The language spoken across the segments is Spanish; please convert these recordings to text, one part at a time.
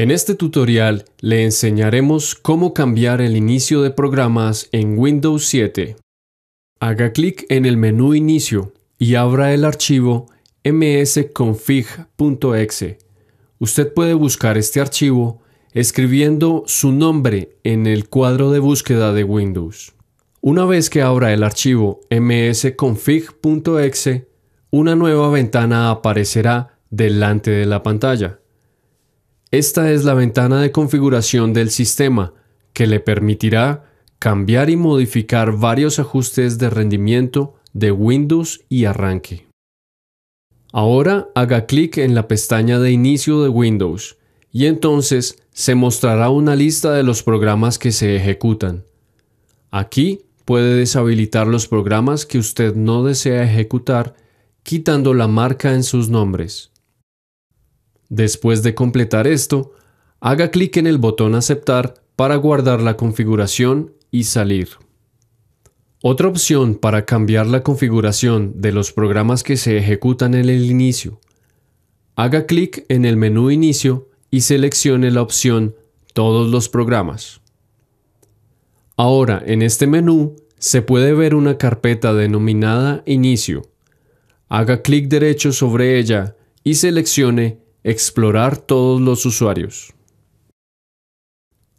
En este tutorial le enseñaremos cómo cambiar el inicio de programas en Windows 7. Haga clic en el menú Inicio y abra el archivo msconfig.exe. Usted puede buscar este archivo escribiendo su nombre en el cuadro de búsqueda de Windows. Una vez que abra el archivo msconfig.exe, una nueva ventana aparecerá delante de la pantalla. Esta es la ventana de configuración del sistema, que le permitirá cambiar y modificar varios ajustes de rendimiento de Windows y arranque. Ahora haga clic en la pestaña de inicio de Windows y entonces se mostrará una lista de los programas que se ejecutan. Aquí puede deshabilitar los programas que usted no desea ejecutar quitando la marca en sus nombres. Después de completar esto, haga clic en el botón Aceptar para guardar la configuración y salir. Otra opción para cambiar la configuración de los programas que se ejecutan en el inicio. Haga clic en el menú Inicio y seleccione la opción Todos los programas. Ahora, en este menú, se puede ver una carpeta denominada Inicio. Haga clic derecho sobre ella y seleccione Explorar todos los usuarios.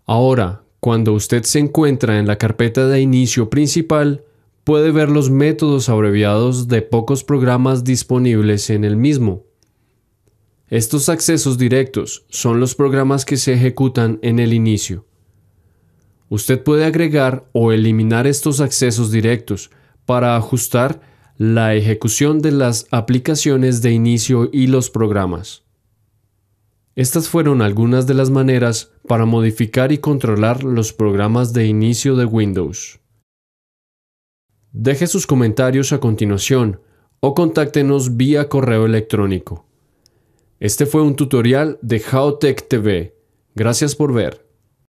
Ahora, cuando usted se encuentra en la carpeta de inicio principal, puede ver los métodos abreviados de pocos programas disponibles en el mismo. Estos accesos directos son los programas que se ejecutan en el inicio. Usted puede agregar o eliminar estos accesos directos para ajustar la ejecución de las aplicaciones de inicio y los programas. Estas fueron algunas de las maneras para modificar y controlar los programas de inicio de Windows. Deje sus comentarios a continuación o contáctenos vía correo electrónico. Este fue un tutorial de Howtech TV. Gracias por ver.